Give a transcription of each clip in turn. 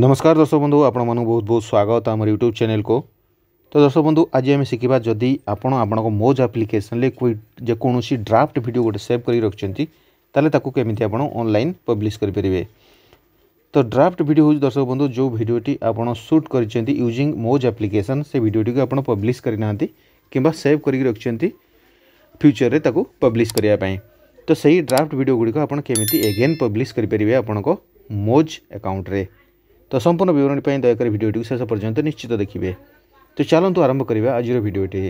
नमस्कार दर्शक बंधु आपण मन बहुत बहुत स्वागत आम यूट्यूब चैनल को तो दर्शक बंधु आज आम शिखा जदि आप मोज आप्लिकेसन जेकोसी ड्राफ्ट भिड गोटे सेव कर रखिंट तेल केमी आपल पब्लीश करेंगे तो ड्राफ्ट भिड हूँ दर्शक बंधु जो भिडटी आपड़ सुट कर यूजिंग मोज आप्लिकेसन से भिडटी तो को आज पब्लीश करना कि सेव कर रखिंट फ्यूचर में पब्लीश करने तो से ही ड्राफ्ट भिड गुड़िक आपमी एगेन पब्लीश करेंगे आपण मोज आकाउंट तो संपूर्ण बरणी पर दयाक भिडियोटी शेष पर्यटन निश्चित देखिए तो चलतु तो आरंभ करवा आज भिडियोटे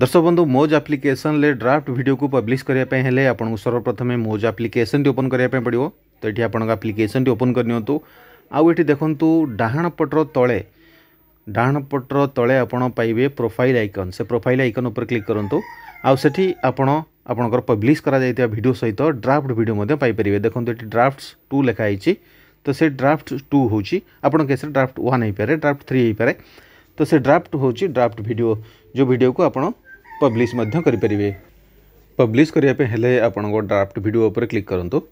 दर्शक बंधु मोज आप्लिकेसन ड्राफ्ट भिड को पब्लीश करने आपको सर्वप्रथमें मोज आप्लिकेसन ओपन करने पड़ो तो ये आप्लिकेसन ओपन करनी तो। आठ देखूँ तो डाहा पटर तले डाण पटर तले आपे प्रोफाइल आइकन से प्रोफाइल आइकन उपर क्लिक करूँ आठ आपण पब्लीश कर भिड सहित ड्राफ्ट भिडियो पापर देखते ड्राफ्ट टू लिखाई तो से ड्राफ्ट टू हूँ आपण ड्राफ्ट वन हो पारे ड्राफ्ट थ्री हो पारे तो से ड्राफ्ट हूँ ड्राफ्ट भिड जो भिड को आप पब्लीश करें पब्लीश करने आप ड्राफ्ट भिड पर क्लिक करूँ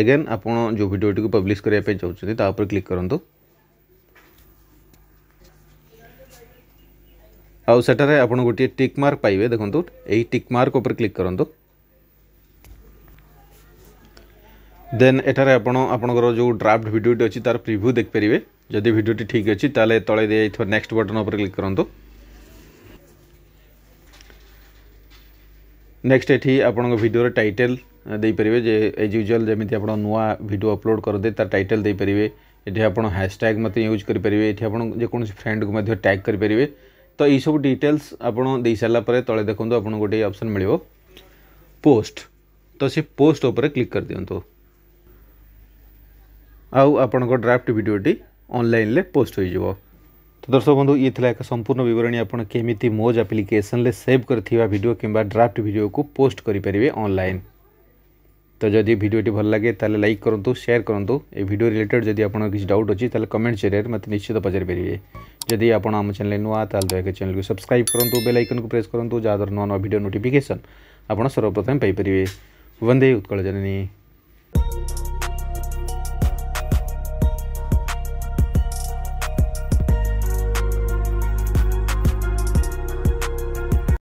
एगेन आप जो भिडियोटी पब्लीश करने चाहते तापर क्लिक करूँ आउ आप गोटे टिक मार्क पाइबे देखो यही टिकमार्क मार्क क्लिक करूँ देन एटारे आपर जो ड्राफ्ट भिडटे अच्छी तार प्रिव्यू देखिपर जदि भिडी ठीक अच्छे तेल तले दी जा नेक्ट बटन उपर क्लिक करूँ नेक्स्ट ये आपड़ोर टाइटल देपर जे एज यूजुआल जमी आप नुआ भिड अपलोड करते तार टाइटल देपर ये आप हाशटैग मत यूज करेंगे ये आपको फ्रेंड को टैग करेंगे तो यू डिटेल्स आपड़ सारापर तले देखो आप गोटे अप्सन मिल पोस्ट तो सी पोस्ट उपर क्लिक कर दिंतु आपण ड्राफ्ट भिडटी अनलाइन पोस्ट हो तो दर्शक बंधु ये एक संपूर्ण बरणी आपड़ केमी मोज आप्लिकेसन सेव करो कि ड्राफ्ट भिडियो को पोस्ट करेंगे अनलाइन तो जदि भिडटे भल लगे तेल लाइक करूँ सेयार करूँ ए भिड रिलेटेड जदि आप किसी डाउट अच्छी तेज़े कमेंट जरिए मत निश्चित पारे जदि आप चैनल नुआ तो दया चैनल को सब्सक्राइब करूँ बेल आइकन को प्रेस करूँ जहाँ द्वारा नुआ नुआ भिड नोटिकेसन आपड़ सर्वप्रथम पारे वंदे उत्कल जननी